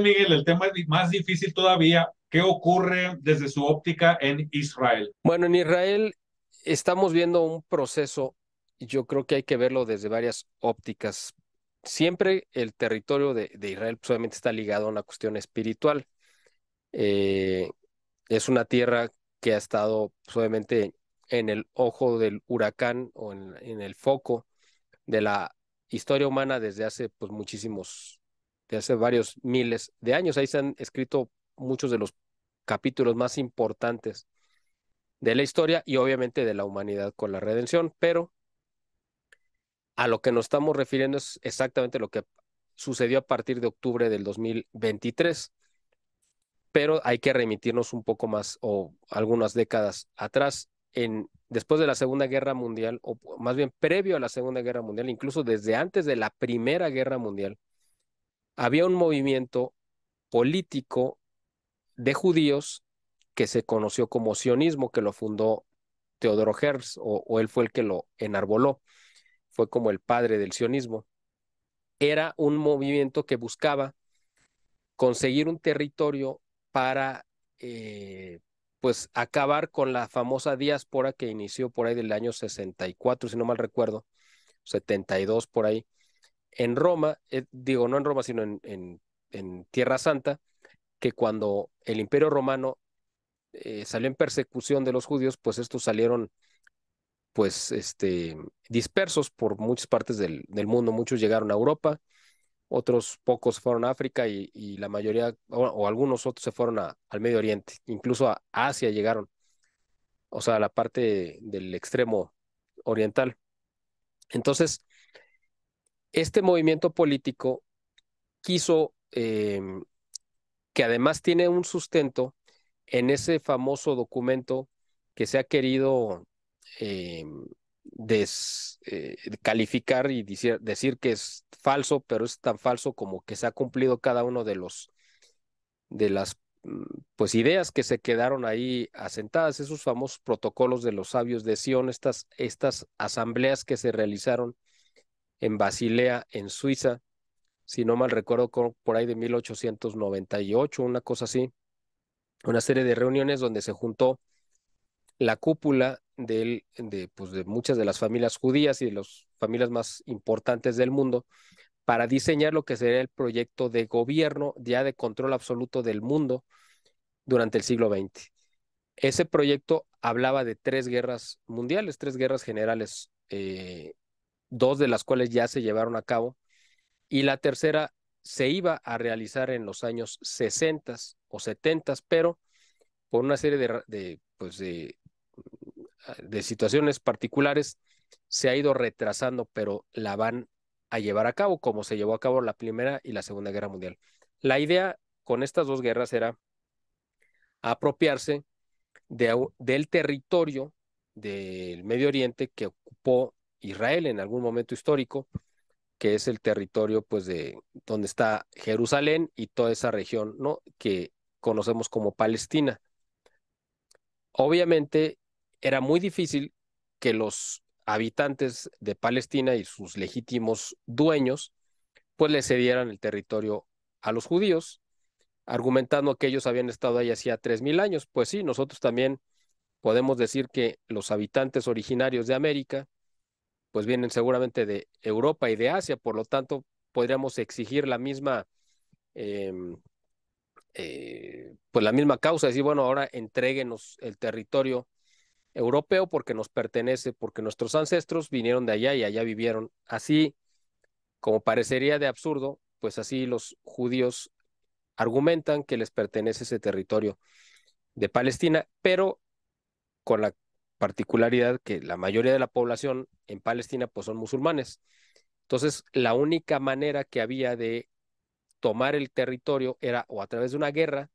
Miguel, el tema más difícil todavía. ¿Qué ocurre desde su óptica en Israel? Bueno, en Israel estamos viendo un proceso, yo creo que hay que verlo desde varias ópticas. Siempre el territorio de, Israel solamente pues, está ligado a una cuestión espiritual. Eh, es una tierra que ha estado solamente pues, en el ojo del huracán o en, en el foco de la historia humana desde hace pues, muchísimos de hace varios miles de años. Ahí se han escrito muchos de los capítulos más importantes de la historia y obviamente de la humanidad con la redención, pero a lo que nos estamos refiriendo es exactamente lo que sucedió a partir de octubre del 2023, pero hay que remitirnos un poco más o algunas décadas atrás. En, después de la Segunda Guerra Mundial, o más bien previo a la Segunda Guerra Mundial, incluso desde antes de la Primera Guerra Mundial, había un movimiento político de judíos que se conoció como sionismo, que lo fundó Teodoro Herz, o, él fue el que lo enarboló, fue como el padre del sionismo. Era un movimiento que buscaba conseguir un territorio para eh, pues acabar con la famosa diáspora que inició por ahí del año 64, si no mal recuerdo, 72 por ahí, en Roma, eh, digo, no en Roma, sino en, en, Tierra Santa, que cuando el imperio romano eh, salió en persecución de los judíos, pues estos salieron pues este, dispersos por muchas partes del, mundo. Muchos llegaron a Europa, otros pocos fueron a África y, la mayoría, o, algunos otros se fueron al Medio Oriente, incluso a Asia llegaron, o sea, a la parte del extremo oriental. Entonces, este movimiento político quiso, em, que además tiene un sustento en ese famoso documento que se ha querido em, eh, calificar y decir, que es falso, pero es tan falso como que se ha cumplido cada uno de los de las mm, pues ideas que se quedaron ahí asentadas, esos famosos protocolos de los sabios de Sion, estas, estas asambleas que se realizaron en Basilea, en Suiza, si no mal recuerdo, por ahí de 1898, una cosa así, una serie de reuniones donde se juntó la cúpula de, pues, de, muchas de las familias judías y de las familias más importantes del mundo para diseñar lo que sería el proyecto de gobierno ya de control absoluto del mundo durante el siglo XX. Ese proyecto hablaba de tres guerras mundiales, tres guerras generales eh, dos de las cuales ya se llevaron a cabo, y la tercera se iba a realizar en los años 60 o 70, pero por una serie de, pues de, de situaciones particulares se ha ido retrasando, pero la van a llevar a cabo, como se llevó a cabo la Primera y la Segunda Guerra Mundial. La idea con estas dos guerras era apropiarse del territorio del Medio Oriente que ocupó Israel en algún momento histórico, que es el territorio pues de donde está Jerusalén y toda esa región, ¿no? que conocemos como Palestina. Obviamente era muy difícil que los habitantes de Palestina y sus legítimos dueños pues le cedieran el territorio a los judíos, argumentando que ellos habían estado ahí hacía 3.000 años. Pues sí, nosotros también podemos decir que los habitantes originarios de América pues vienen seguramente de Europa y de Asia, por lo tanto, podríamos exigir la misma, em, eh, pues la misma causa, decir, bueno, ahora entréguenos el territorio europeo porque nos pertenece, porque nuestros ancestros vinieron de allá y allá vivieron. Así, como parecería de absurdo, pues así los judíos argumentan que les pertenece ese territorio de Palestina, pero con la particularidad que la mayoría de la población en Palestina pues son musulmanes. Entonces, la única manera que había de tomar el territorio era o a través de una guerra,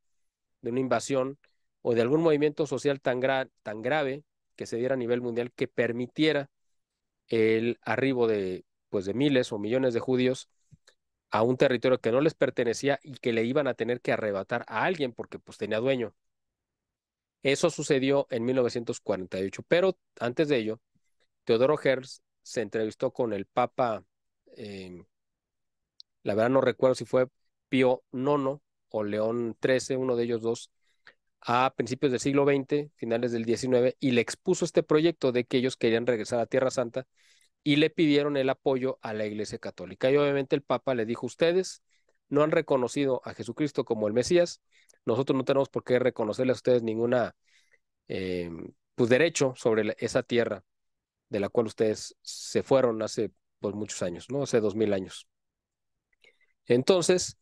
de una invasión o de algún movimiento social tan, gran tan grave que se diera a nivel mundial que permitiera el arribo de, pues, de miles o millones de judíos a un territorio que no les pertenecía y que le iban a tener que arrebatar a alguien porque pues tenía dueño. Eso sucedió en 1948, pero antes de ello, Teodoro Herz se entrevistó con el Papa, eh, la verdad no recuerdo si fue Pío IX o León XIII, uno de ellos dos, a principios del siglo XX, finales del XIX, y le expuso este proyecto de que ellos querían regresar a Tierra Santa y le pidieron el apoyo a la Iglesia Católica. Y obviamente el Papa le dijo, ustedes no han reconocido a Jesucristo como el Mesías, nosotros no tenemos por qué reconocerle a ustedes ninguna eh, pues, derecho sobre esa tierra de la cual ustedes se fueron hace pues, muchos años, ¿no? Hace dos mil años. Entonces,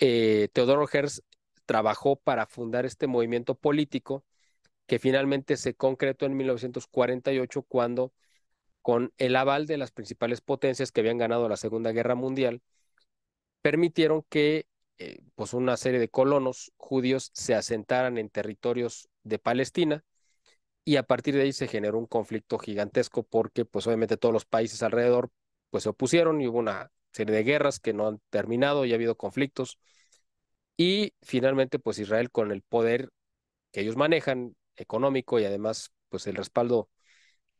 eh, Teodoro Herz trabajó para fundar este movimiento político que finalmente se concretó en 1948 cuando, con el aval de las principales potencias que habían ganado la Segunda Guerra Mundial, permitieron que eh, pues una serie de colonos judíos se asentaran en territorios de Palestina y a partir de ahí se generó un conflicto gigantesco porque pues obviamente todos los países alrededor pues se opusieron y hubo una serie de guerras que no han terminado y ha habido conflictos y finalmente pues Israel con el poder que ellos manejan económico y además pues el respaldo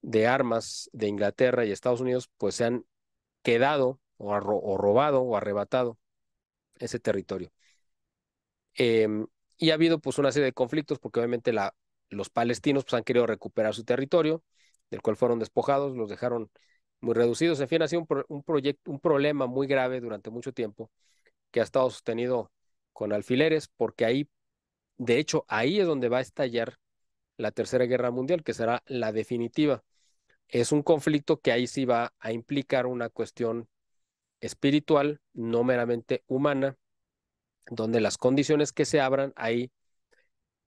de armas de Inglaterra y Estados Unidos pues se han quedado o robado o arrebatado ese territorio. Em, y ha habido pues una serie de conflictos porque obviamente la, los palestinos pues, han querido recuperar su territorio, del cual fueron despojados, los dejaron muy reducidos. En fin, ha sido un, un problema muy grave durante mucho tiempo que ha estado sostenido con alfileres porque ahí, de hecho, ahí es donde va a estallar la Tercera Guerra Mundial, que será la definitiva. Es un conflicto que ahí sí va a implicar una cuestión espiritual, no meramente humana, donde las condiciones que se abran ahí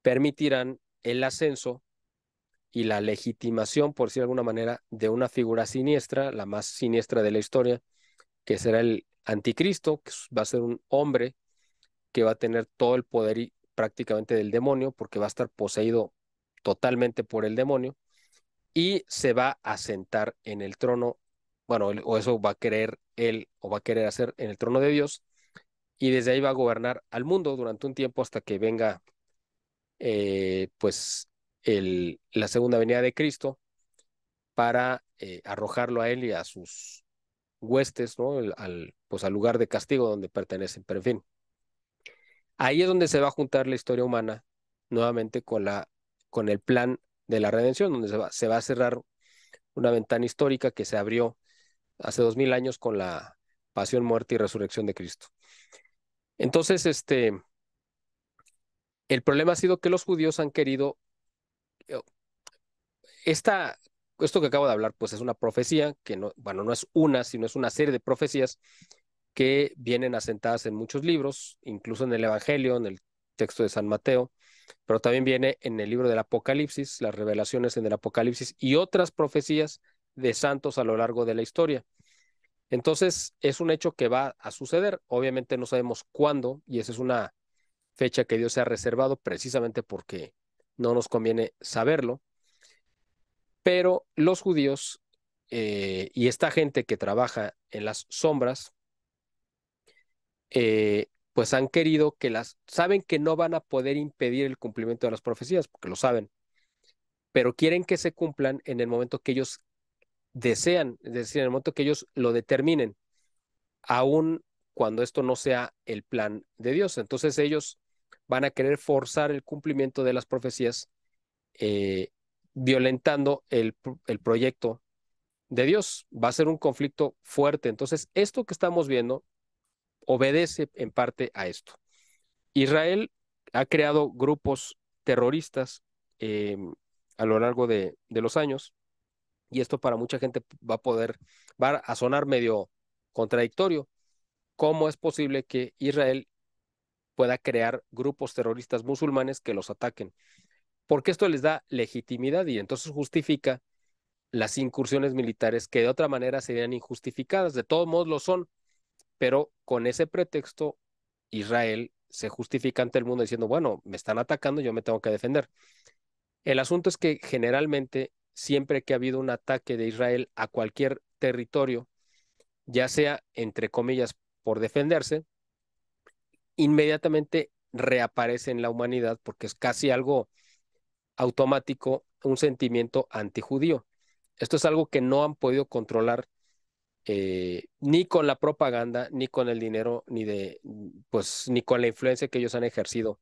permitirán el ascenso y la legitimación, por si de alguna manera, de una figura siniestra, la más siniestra de la historia, que será el anticristo, que va a ser un hombre que va a tener todo el poder y, prácticamente del demonio, porque va a estar poseído totalmente por el demonio, y se va a sentar en el trono bueno, o eso va a querer él o va a querer hacer en el trono de Dios, y desde ahí va a gobernar al mundo durante un tiempo hasta que venga, eh, pues, el, la segunda venida de Cristo para eh, arrojarlo a él y a sus huestes, ¿no? al, pues al lugar de castigo donde pertenecen, pero en fin. Ahí es donde se va a juntar la historia humana nuevamente con, la, con el plan de la redención, donde se va, se va a cerrar una ventana histórica que se abrió hace dos mil años con la pasión, muerte y resurrección de Cristo. Entonces, este, el problema ha sido que los judíos han querido, eh, esta, esto que acabo de hablar, pues es una profecía, que no, bueno, no es una, sino es una serie de profecías que vienen asentadas en muchos libros, incluso en el Evangelio, en el texto de San Mateo, pero también viene en el libro del Apocalipsis, las revelaciones en el Apocalipsis y otras profecías de santos a lo largo de la historia. Entonces, es un hecho que va a suceder. Obviamente no sabemos cuándo y esa es una fecha que Dios se ha reservado precisamente porque no nos conviene saberlo. Pero los judíos eh, y esta gente que trabaja en las sombras, eh, pues han querido que las, saben que no van a poder impedir el cumplimiento de las profecías, porque lo saben, pero quieren que se cumplan en el momento que ellos desean, es decir, en el momento que ellos lo determinen, aun cuando esto no sea el plan de Dios. Entonces ellos van a querer forzar el cumplimiento de las profecías, eh, violentando el, proyecto de Dios. Va a ser un conflicto fuerte. Entonces, esto que estamos viendo obedece en parte a esto. Israel ha creado grupos terroristas eh, a lo largo de los años y esto para mucha gente va a poder, a sonar medio contradictorio, ¿cómo es posible que Israel pueda crear grupos terroristas musulmanes que los ataquen? Porque esto les da legitimidad y entonces justifica las incursiones militares que de otra manera serían injustificadas, de todos modos lo son, pero con ese pretexto Israel se justifica ante el mundo diciendo, bueno, me están atacando, yo me tengo que defender. El asunto es que generalmente siempre que ha habido un ataque de Israel a cualquier territorio, ya sea, entre comillas, por defenderse, inmediatamente reaparece en la humanidad porque es casi algo automático, un sentimiento antijudío. Esto es algo que no han podido controlar eh, ni con la propaganda, ni con el dinero, ni de, pues, ni con la influencia que ellos han ejercido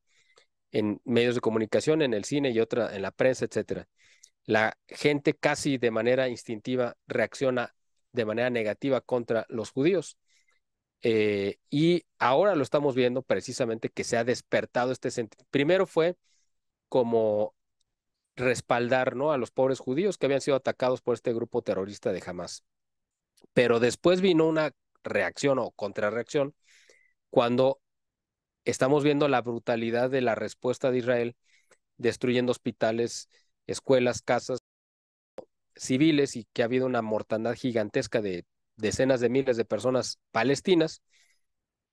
en medios de comunicación, en el cine y otra, en la prensa, etcétera la gente casi de manera instintiva reacciona de manera negativa contra los judíos. Eh, y ahora lo estamos viendo precisamente que se ha despertado este sentido. Primero fue como respaldar ¿no? a los pobres judíos que habían sido atacados por este grupo terrorista de Hamas. Pero después vino una reacción o contrarreacción cuando estamos viendo la brutalidad de la respuesta de Israel, destruyendo hospitales, escuelas, casas civiles y que ha habido una mortandad gigantesca de decenas de miles de personas palestinas,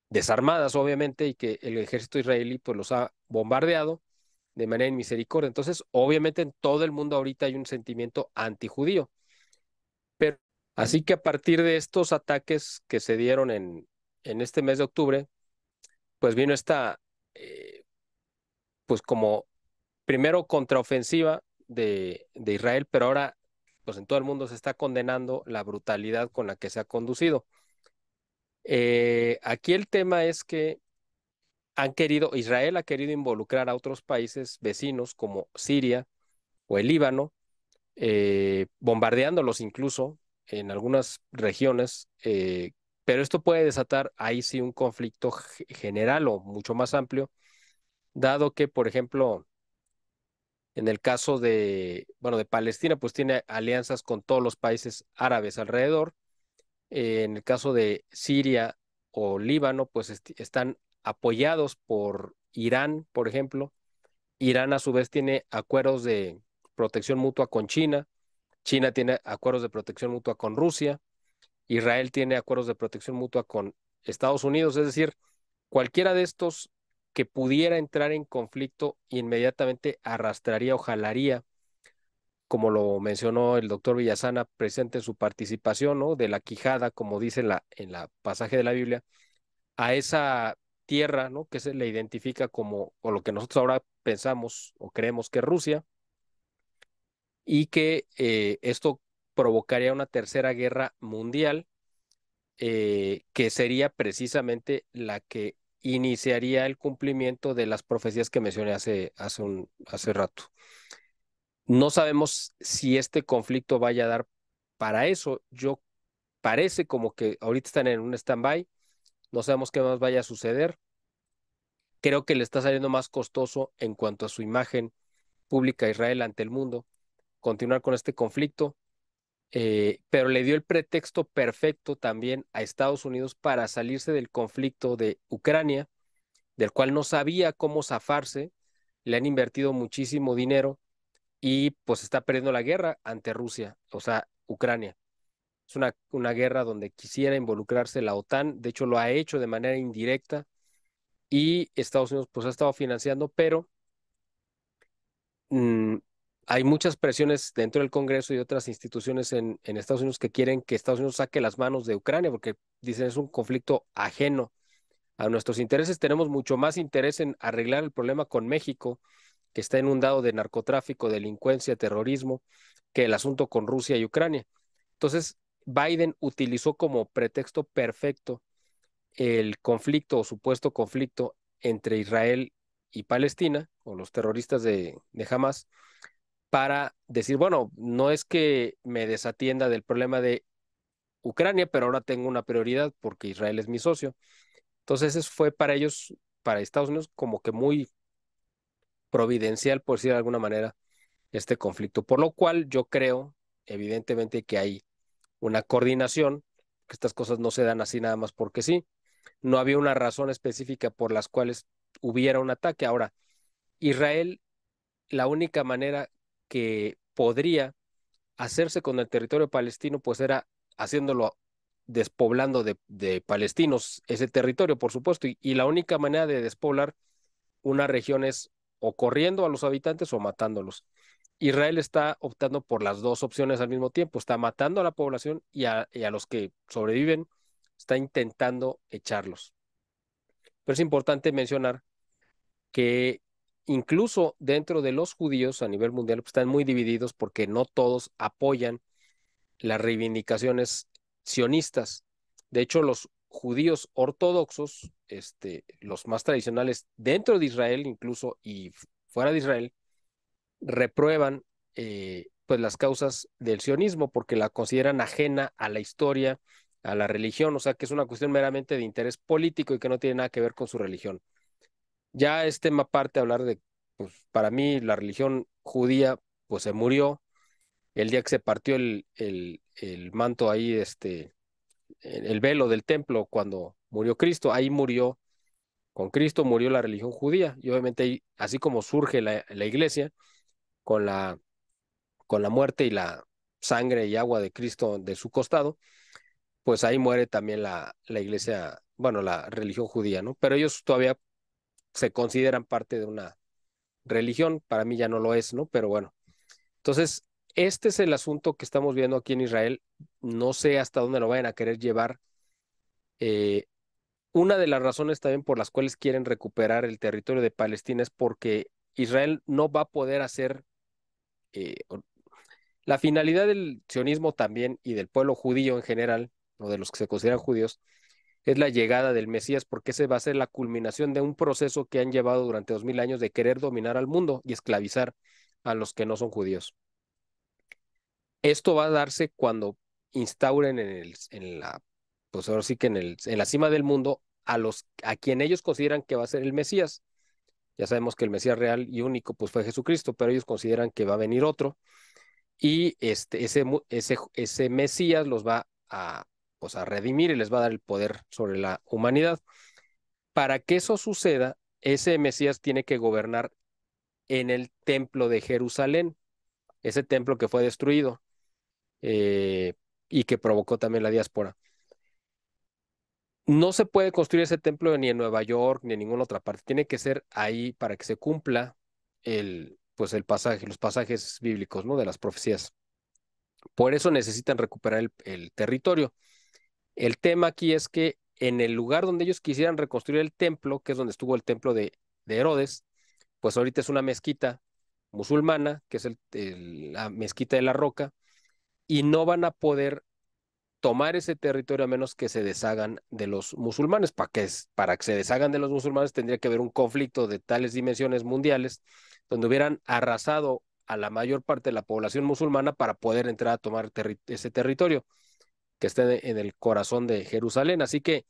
desarmadas obviamente, y que el ejército israelí pues los ha bombardeado de manera inmisericordia. Entonces, obviamente en todo el mundo ahorita hay un sentimiento antijudío. Pero así que a partir de estos ataques que se dieron en, en este mes de octubre, pues vino esta, eh, pues como primero contraofensiva de, Israel, pero ahora pues en todo el mundo se está condenando la brutalidad con la que se ha conducido. Eh, aquí el tema es que han querido, Israel ha querido involucrar a otros países vecinos como Siria o el Líbano, eh, bombardeándolos incluso en algunas regiones, eh, pero esto puede desatar ahí sí un conflicto general o mucho más amplio, dado que, por ejemplo, en el caso de, bueno, de Palestina, pues tiene alianzas con todos los países árabes alrededor. Eh, en el caso de Siria o Líbano, pues están apoyados por Irán, por ejemplo. Irán a su vez tiene acuerdos de protección mutua con China. China tiene acuerdos de protección mutua con Rusia. Israel tiene acuerdos de protección mutua con Estados Unidos. Es decir, cualquiera de estos que pudiera entrar en conflicto inmediatamente arrastraría o jalaría, como lo mencionó el doctor Villasana presente en su participación, ¿no? De la quijada, como dice en la, en la pasaje de la Biblia, a esa tierra, ¿no? Que se le identifica como, o lo que nosotros ahora pensamos o creemos que es Rusia, y que eh, esto provocaría una tercera guerra mundial, eh, que sería precisamente la que iniciaría el cumplimiento de las profecías que mencioné hace, hace, un, hace rato. No sabemos si este conflicto vaya a dar para eso. Yo parece como que ahorita están en un stand-by, no sabemos qué más vaya a suceder. Creo que le está saliendo más costoso en cuanto a su imagen pública a Israel ante el mundo continuar con este conflicto. Eh, pero le dio el pretexto perfecto también a Estados Unidos para salirse del conflicto de Ucrania, del cual no sabía cómo zafarse, le han invertido muchísimo dinero y pues está perdiendo la guerra ante Rusia, o sea, Ucrania. Es una, una guerra donde quisiera involucrarse la OTAN, de hecho lo ha hecho de manera indirecta y Estados Unidos pues ha estado financiando, pero mm, hay muchas presiones dentro del Congreso y otras instituciones en, Estados Unidos que quieren que Estados Unidos saque las manos de Ucrania porque dicen es un conflicto ajeno a nuestros intereses. Tenemos mucho más interés en arreglar el problema con México, que está inundado de narcotráfico, delincuencia, terrorismo, que el asunto con Rusia y Ucrania. Entonces, Biden utilizó como pretexto perfecto el conflicto o supuesto conflicto entre Israel y Palestina o los terroristas de, de Hamas para decir, bueno, no es que me desatienda del problema de Ucrania, pero ahora tengo una prioridad porque Israel es mi socio. Entonces, eso fue para ellos, para Estados Unidos, como que muy providencial, por decir de alguna manera, este conflicto. Por lo cual yo creo, evidentemente, que hay una coordinación, que estas cosas no se dan así nada más porque sí. No había una razón específica por las cuales hubiera un ataque. Ahora, Israel, la única manera que podría hacerse con el territorio palestino, pues era haciéndolo despoblando de, palestinos ese territorio, por supuesto, y, la única manera de despoblar una región es o corriendo a los habitantes o matándolos. Israel está optando por las dos opciones al mismo tiempo, está matando a la población y a los que sobreviven, está intentando echarlos. Pero es importante mencionar que incluso dentro de los judíos a nivel mundial pues, están muy divididos porque no todos apoyan las reivindicaciones sionistas. De hecho, los judíos ortodoxos, este, los más tradicionales dentro de Israel incluso y fuera de Israel, reprueban eh, pues las causas del sionismo porque la consideran ajena a la historia, a la religión, o sea que es una cuestión meramente de interés político y que no tiene nada que ver con su religión. Ya es tema aparte hablar de, pues, para mí la religión judía, pues se murió. El día que se partió el, el, el manto ahí, este, el velo del templo, cuando murió Cristo, ahí murió, con Cristo murió la religión judía. Y obviamente así como surge la, la iglesia, con la, con la muerte y la sangre y agua de Cristo de su costado, pues ahí muere también la, la iglesia, bueno, la religión judía, ¿no? Pero ellos todavía se consideran parte de una religión, para mí ya no lo es, ¿no? Pero bueno, entonces, este es el asunto que estamos viendo aquí en Israel, no sé hasta dónde lo vayan a querer llevar. Eh, una de las razones también por las cuales quieren recuperar el territorio de Palestina es porque Israel no va a poder hacer... Eh, la finalidad del sionismo también y del pueblo judío en general, o de los que se consideran judíos, es la llegada del Mesías, porque ese va a ser la culminación de un proceso que han llevado durante dos mil años de querer dominar al mundo y esclavizar a los que no son judíos. Esto va a darse cuando instauren en, el, en la, pues ahora sí que en, el, en la cima del mundo a los a quien ellos consideran que va a ser el Mesías. Ya sabemos que el Mesías real y único pues fue Jesucristo, pero ellos consideran que va a venir otro y este ese ese, ese Mesías los va a pues, a redimir y les va a dar el poder sobre la humanidad. Para que eso suceda, ese Mesías tiene que gobernar en el templo de Jerusalén, ese templo que fue destruido eh, y que provocó también la diáspora. No se puede construir ese templo ni en Nueva York ni en ninguna otra parte. Tiene que ser ahí para que se cumpla el, pues el pasaje, los pasajes bíblicos, ¿no? De las profecías. Por eso necesitan recuperar el territorio. El tema aquí es que en el lugar donde ellos quisieran reconstruir el templo, que es donde estuvo el templo de, de Herodes, pues ahorita es una mezquita musulmana, que es el, la mezquita de la roca, y no van a poder tomar ese territorio a menos que se deshagan de los musulmanes. Para que, para que se deshagan de los musulmanes tendría que haber un conflicto de tales dimensiones mundiales, donde hubieran arrasado a la mayor parte de la población musulmana para poder entrar a tomar ese territorio que esté en el corazón de Jerusalén. Así que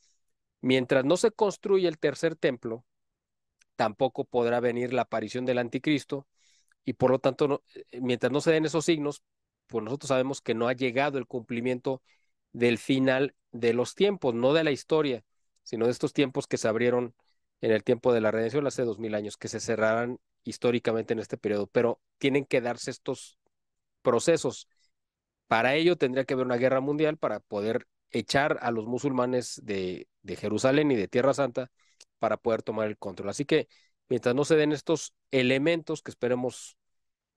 mientras no se construye el tercer templo, tampoco podrá venir la aparición del anticristo y por lo tanto, eh, mientras no se den esos signos, pues nosotros sabemos que no ha llegado el cumplimiento del final de los tiempos, no de la historia, sino de estos tiempos que se abrieron en el tiempo de la redención hace dos mil años, que se cerrarán históricamente en este periodo, pero tienen que darse estos procesos para ello tendría que haber una guerra mundial para poder echar a los musulmanes de, Jerusalén y de Tierra Santa para poder tomar el control. Así que mientras no se den estos elementos que esperemos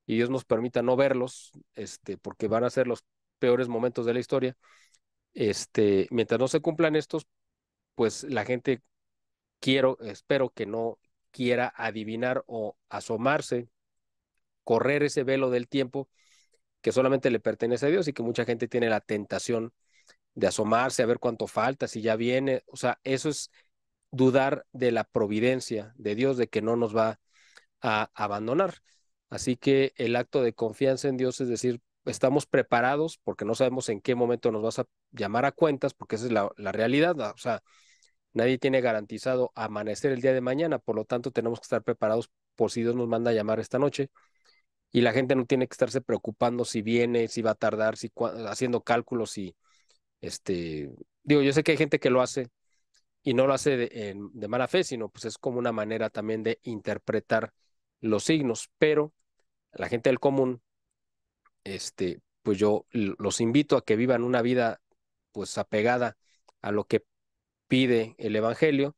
y Dios nos permita no verlos, este, porque van a ser los peores momentos de la historia, este, mientras no se cumplan estos, pues la gente quiero, espero que no quiera adivinar o asomarse, correr ese velo del tiempo que solamente le pertenece a Dios y que mucha gente tiene la tentación de asomarse a ver cuánto falta, si ya viene. O sea, eso es dudar de la providencia de Dios, de que no nos va a abandonar. Así que el acto de confianza en Dios es decir, estamos preparados porque no sabemos en qué momento nos vas a llamar a cuentas, porque esa es la, realidad. O sea, nadie tiene garantizado amanecer el día de mañana, por lo tanto tenemos que estar preparados por si Dios nos manda a llamar esta noche y la gente no tiene que estarse preocupando si viene, si va a tardar, si haciendo cálculos y este digo, yo sé que hay gente que lo hace y no lo hace de, de, mala fe, sino pues es como una manera también de interpretar los signos, pero la gente del común este pues yo los invito a que vivan una vida pues apegada a lo que pide el evangelio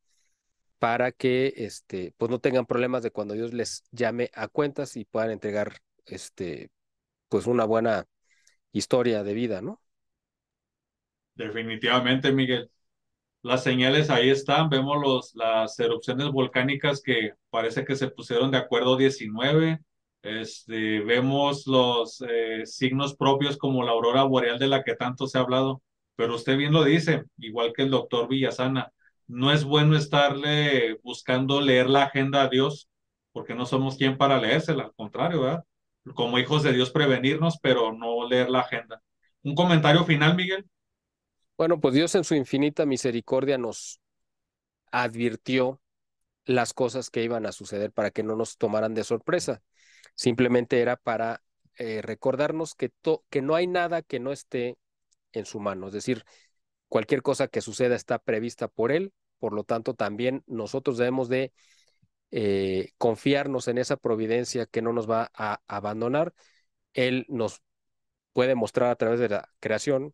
para que este, pues no tengan problemas de cuando Dios les llame a cuentas y puedan entregar este, pues una buena historia de vida, ¿no? Definitivamente, Miguel. Las señales ahí están, vemos los, las erupciones volcánicas que parece que se pusieron de acuerdo 19, este, vemos los eh, signos propios como la aurora boreal de la que tanto se ha hablado, pero usted bien lo dice, igual que el doctor Villasana, no es bueno estarle buscando leer la agenda a Dios, porque no somos quien para leérsela, al contrario, ¿verdad? Como hijos de Dios prevenirnos, pero no leer la agenda. ¿Un comentario final, Miguel? Bueno, pues Dios en su infinita misericordia nos advirtió las cosas que iban a suceder para que no nos tomaran de sorpresa. Simplemente era para eh, recordarnos que, que no hay nada que no esté en su mano. Es decir, Cualquier cosa que suceda está prevista por Él, por lo tanto también nosotros debemos de eh, confiarnos en esa providencia que no nos va a abandonar. Él nos puede mostrar a través de la creación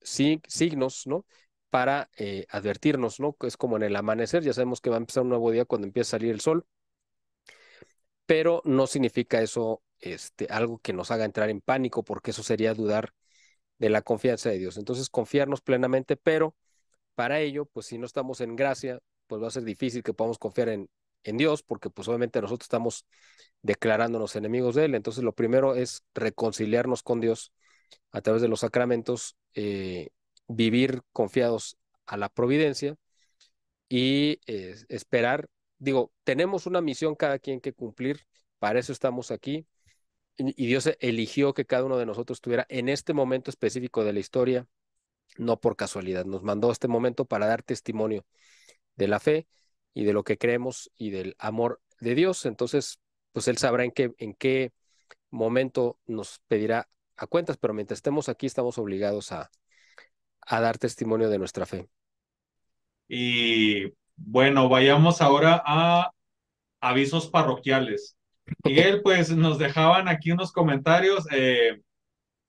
signos, ¿no? Para eh, advertirnos, ¿no? Es como en el amanecer, ya sabemos que va a empezar un nuevo día cuando empieza a salir el sol, pero no significa eso este, algo que nos haga entrar en pánico, porque eso sería dudar de la confianza de Dios. Entonces, confiarnos plenamente, pero para ello, pues si no estamos en gracia, pues va a ser difícil que podamos confiar en, en Dios, porque pues obviamente nosotros estamos declarándonos enemigos de Él. Entonces, lo primero es reconciliarnos con Dios a través de los sacramentos, eh, vivir confiados a la providencia y eh, esperar. Digo, tenemos una misión cada quien que cumplir, para eso estamos aquí y Dios eligió que cada uno de nosotros estuviera en este momento específico de la historia, no por casualidad. Nos mandó a este momento para dar testimonio de la fe y de lo que creemos y del amor de Dios. Entonces, pues Él sabrá en qué, en qué momento nos pedirá a cuentas, pero mientras estemos aquí estamos obligados a, a dar testimonio de nuestra fe. Y bueno, vayamos ahora a avisos parroquiales. Miguel, pues nos dejaban aquí unos comentarios, eh,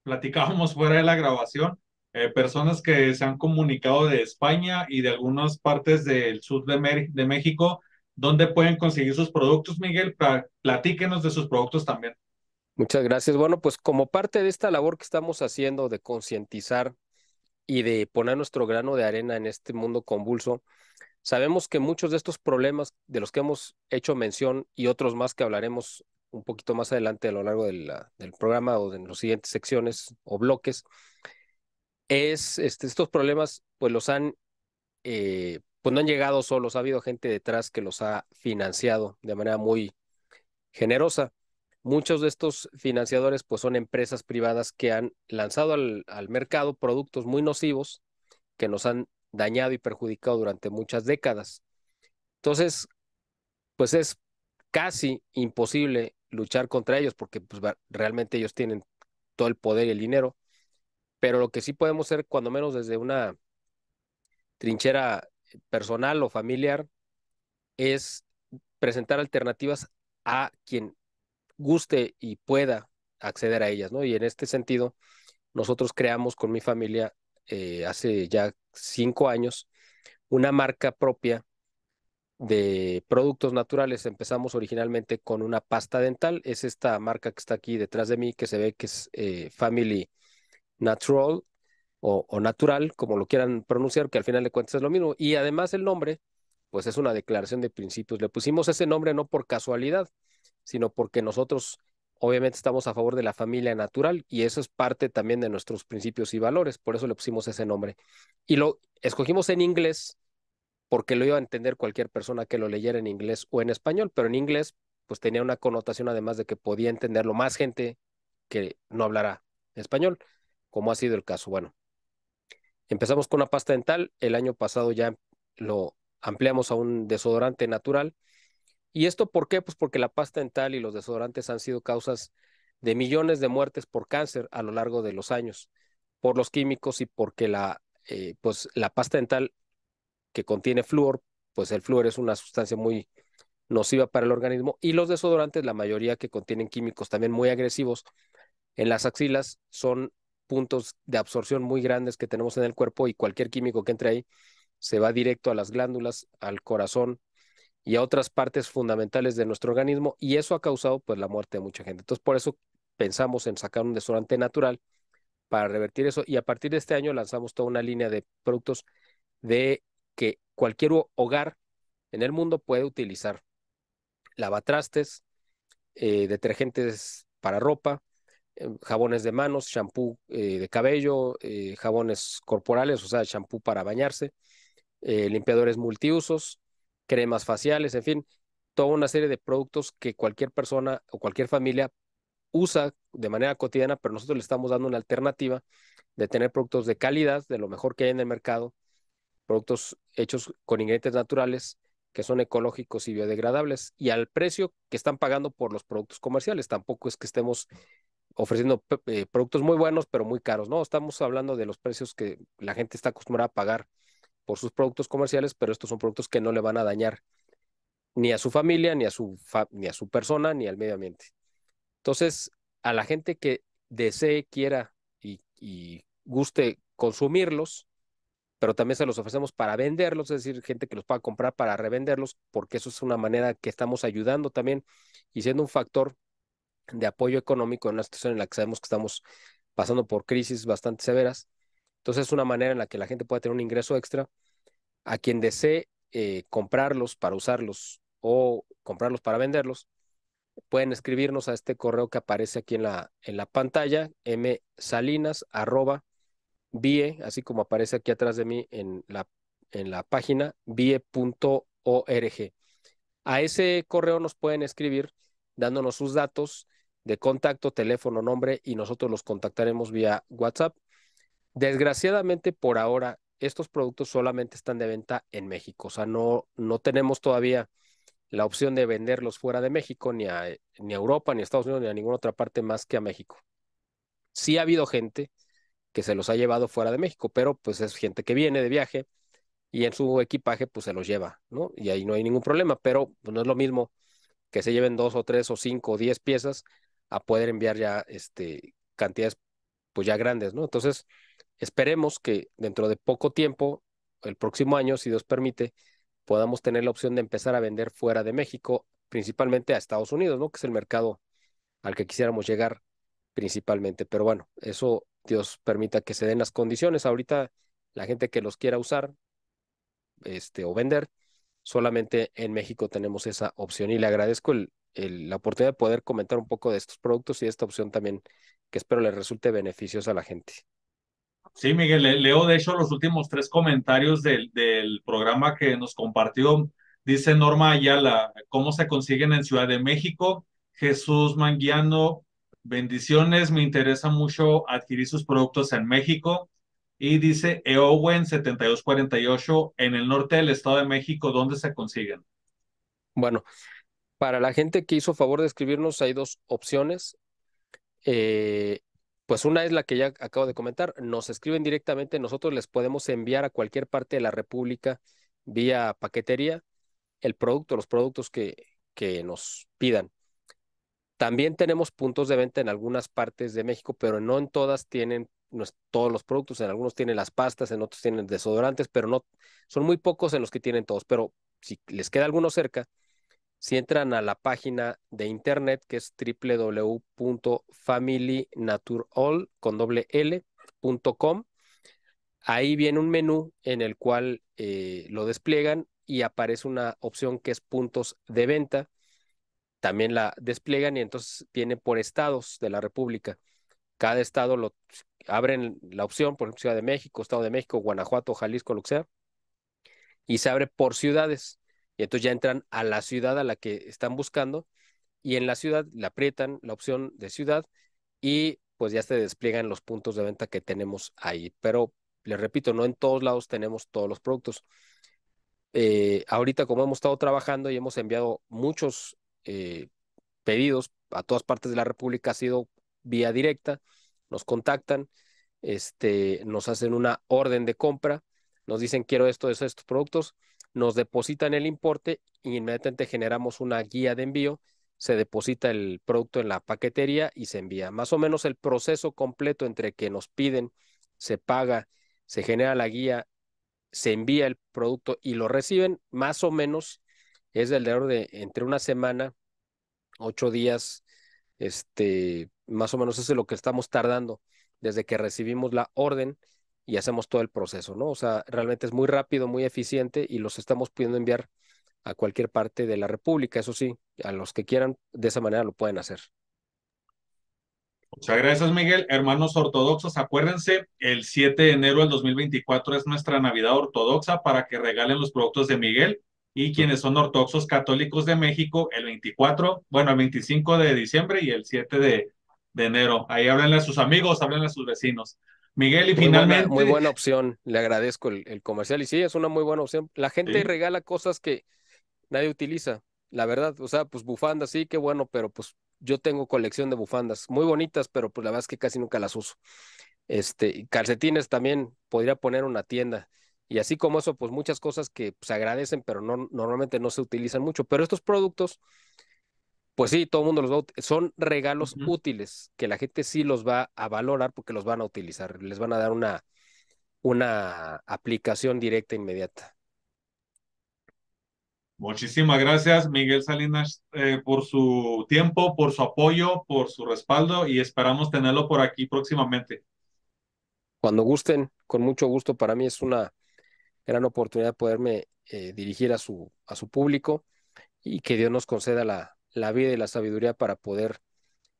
platicábamos fuera de la grabación, eh, personas que se han comunicado de España y de algunas partes del sur de, de México, ¿dónde pueden conseguir sus productos, Miguel? Platíquenos de sus productos también. Muchas gracias. Bueno, pues como parte de esta labor que estamos haciendo de concientizar y de poner nuestro grano de arena en este mundo convulso, Sabemos que muchos de estos problemas de los que hemos hecho mención y otros más que hablaremos un poquito más adelante a lo largo del programa o en las siguientes secciones o bloques, es este, estos problemas pues los han, eh, pues no han llegado solos, ha habido gente detrás que los ha financiado de manera muy generosa. Muchos de estos financiadores pues son empresas privadas que han lanzado al mercado productos muy nocivos que nos han dañado y perjudicado durante muchas décadas. Entonces, pues es casi imposible luchar contra ellos porque pues, realmente ellos tienen todo el poder y el dinero. Pero lo que sí podemos hacer, cuando menos desde una trinchera personal o familiar, es presentar alternativas a quien guste y pueda acceder a ellas, ¿no? Y en este sentido, nosotros creamos con mi familia eh, hace ya cinco años una marca propia de productos naturales. Empezamos originalmente con una pasta dental. Es esta marca que está aquí detrás de mí, que se ve que es eh, Family Natural o, o, natural, como lo quieran pronunciar, que al final de cuentas es lo mismo. Y además el nombre, pues es una declaración de principios. Le pusimos ese nombre no por casualidad, sino porque nosotros obviamente estamos a favor de la familia natural y eso es parte también de nuestros principios y valores, por eso le pusimos ese nombre. Y lo escogimos en inglés porque lo iba a entender cualquier persona que lo leyera en inglés o en español, pero en inglés pues tenía una connotación además de que podía entenderlo más gente que no hablará español, como ha sido el caso. Bueno, empezamos con una pasta dental, el año pasado ya lo ampliamos a un desodorante natural ¿Y esto por qué? Pues porque la pasta dental y los desodorantes han sido causas de millones de muertes por cáncer a lo largo de los años, por los químicos y porque la, eh, pues la pasta dental que contiene flúor, pues el flúor es una sustancia muy nociva para el organismo y los desodorantes, la mayoría que contienen químicos también muy agresivos en las axilas, son puntos de absorción muy grandes que tenemos en el cuerpo y cualquier químico que entre ahí se va directo a las glándulas, al corazón, y a otras partes fundamentales de nuestro organismo y eso ha causado pues la muerte de mucha gente. Entonces por eso pensamos en sacar un desodorante natural para revertir eso y a partir de este año lanzamos toda una línea de productos de que cualquier hogar en el mundo puede utilizar lavatrastes, eh, detergentes para ropa, em, jabones de manos, champú eh, de cabello, eh, jabones corporales, o sea, champú para bañarse, limpiadores multiusos, cremas faciales, en fin, toda una serie de productos que cualquier persona o cualquier familia usa de manera cotidiana, pero nosotros le estamos dando una alternativa de tener productos de calidad, de lo mejor que hay en el mercado, productos hechos con ingredientes naturales que son ecológicos y biodegradables y al precio que están pagando por los productos comerciales. Tampoco es que estemos ofreciendo eh, productos muy buenos, pero muy caros, ¿no? Estamos hablando de los precios que la gente está acostumbrada a pagar por sus productos comerciales, pero estos son productos que no le van a dañar ni a su familia, ni a su, ni a su persona, ni al medio ambiente. Entonces, a la gente que desee, quiera y, y guste consumirlos, pero también se los ofrecemos para venderlos, es decir, gente que los pueda comprar para revenderlos, porque eso es una manera que estamos ayudando también y siendo un factor de apoyo económico en una situación en la que sabemos que estamos pasando por crisis bastante severas, entonces es una manera en la que la gente pueda tener un ingreso extra. A quien desee eh, comprarlos para usarlos o comprarlos para venderlos, pueden escribirnos a este correo que aparece aquí en la, en la pantalla, msalinas, arroba, así como aparece aquí atrás de mí en la, en la página, vie.org. A ese correo nos pueden escribir dándonos sus datos de contacto, teléfono, nombre y nosotros los contactaremos vía WhatsApp Desgraciadamente, por ahora, estos productos solamente están de venta en México. O sea, no, no tenemos todavía la opción de venderlos fuera de México, ni a, ni Europa, ni a Estados Unidos, ni a ninguna otra parte más que a México. Sí ha habido gente que se los ha llevado fuera de México, pero pues es gente que viene de viaje y en su equipaje pues se los lleva, ¿no? Y ahí no hay ningún problema, pero pues, no es lo mismo que se lleven dos o tres o cinco o diez piezas a poder enviar ya este, cantidades pues ya grandes, ¿no? Entonces, esperemos que dentro de poco tiempo, el próximo año, si Dios permite, podamos tener la opción de empezar a vender fuera de México, principalmente a Estados Unidos, ¿no? Que es el mercado al que quisiéramos llegar principalmente. Pero bueno, eso Dios permita que se den las condiciones. Ahorita la gente que los quiera usar este, o vender, solamente en México tenemos esa opción y le agradezco la oportunidad de poder comentar un poco de estos productos y esta opción también que espero les resulte beneficiosa a la gente. Sí, Miguel, leo de hecho los últimos tres comentarios del, del programa que nos compartió. Dice Norma Ayala, ¿cómo se consiguen en Ciudad de México? Jesús Manguiano, bendiciones, me interesa mucho adquirir sus productos en México. Y dice Eowen 7248, en el norte del Estado de México, ¿dónde se consiguen? Bueno, para la gente que hizo favor de escribirnos, hay dos opciones. Eh, pues una es la que ya acabo de comentar, nos escriben directamente, nosotros les podemos enviar a cualquier parte de la República vía paquetería el producto, los productos que, que nos pidan. También tenemos puntos de venta en algunas partes de México, pero no en todas tienen todos los productos, en algunos tienen las pastas, en otros tienen desodorantes, pero no, son muy pocos en los que tienen todos, pero si les queda alguno cerca, si entran a la página de internet que es www.familynaturall con ahí viene un menú en el cual eh, lo despliegan y aparece una opción que es puntos de venta. También la despliegan y entonces viene por estados de la República. Cada estado lo abren la opción, por ejemplo, Ciudad de México, Estado de México, Guanajuato, Jalisco, lo que sea, y se abre por ciudades. Y entonces ya entran a la ciudad a la que están buscando y en la ciudad le aprietan la opción de ciudad y pues ya se despliegan los puntos de venta que tenemos ahí. Pero les repito, no en todos lados tenemos todos los productos. Eh, ahorita como hemos estado trabajando y hemos enviado muchos eh, pedidos a todas partes de la República, ha sido vía directa, nos contactan, este, nos hacen una orden de compra, nos dicen quiero esto, esto, estos productos, nos depositan el importe y e inmediatamente generamos una guía de envío, se deposita el producto en la paquetería y se envía. Más o menos el proceso completo entre que nos piden, se paga, se genera la guía, se envía el producto y lo reciben, más o menos es del alrededor de entre una semana, ocho días, este, más o menos eso es lo que estamos tardando desde que recibimos la orden y hacemos todo el proceso, ¿no? O sea, realmente es muy rápido, muy eficiente y los estamos pudiendo enviar a cualquier parte de la República, eso sí, a los que quieran, de esa manera lo pueden hacer. Muchas gracias, Miguel. Hermanos ortodoxos, acuérdense, el 7 de enero del 2024 es nuestra Navidad ortodoxa para que regalen los productos de Miguel y quienes son ortodoxos católicos de México, el 24, bueno, el 25 de diciembre y el 7 de, enero. Ahí háblenle a sus amigos, háblenle a sus vecinos. Miguel, y finalmente. muy buena opción, le agradezco el, comercial. Y sí, es una muy buena opción. La gente regala cosas que nadie utiliza, la verdad. O sea, pues bufandas, sí, qué bueno, pero pues yo tengo colección de bufandas muy bonitas, pero pues la verdad es que casi nunca las uso. Este, calcetines también podría poner una tienda. Y así como eso, pues muchas cosas que pues, se agradecen, pero no, normalmente no se utilizan mucho. Pero estos productos pues sí, todo el mundo los va a son regalos útiles que la gente sí los va a valorar porque los van a utilizar, les van a dar una, una aplicación directa e inmediata. Muchísimas gracias, Miguel Salinas, eh, por su tiempo, por su apoyo, por su respaldo y esperamos tenerlo por aquí próximamente. Cuando gusten, con mucho gusto, para mí es una gran oportunidad poderme eh, dirigir a su, a su público y que Dios nos conceda la, la vida y la sabiduría para poder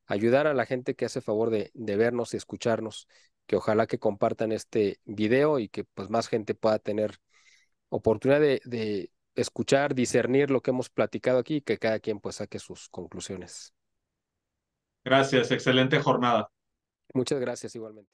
ayudar a la gente que hace favor de, vernos y escucharnos, que ojalá que compartan este video y que pues más gente pueda tener oportunidad de, escuchar, discernir lo que hemos platicado aquí y que cada quien pues saque sus conclusiones. Gracias, excelente jornada. Muchas gracias igualmente.